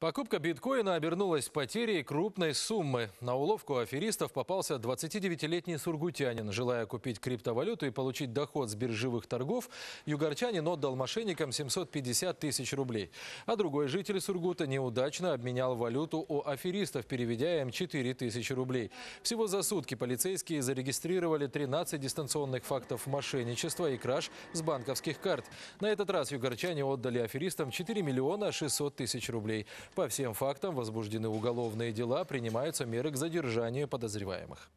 Покупка биткоина обернулась потерей крупной суммы. На уловку аферистов попался 29-летний сургутянин. Желая купить криптовалюту и получить доход с биржевых торгов, югорчанин отдал мошенникам 750 тысяч рублей. А другой житель Сургута неудачно обменял валюту у аферистов, переведя им 4 тысячи рублей. Всего за сутки полицейские зарегистрировали 13 дистанционных фактов мошенничества и краж с банковских карт. На этот раз югорчане отдали аферистам 4 миллиона 600 тысяч рублей. По всем фактам возбуждены уголовные дела, принимаются меры к задержанию подозреваемых.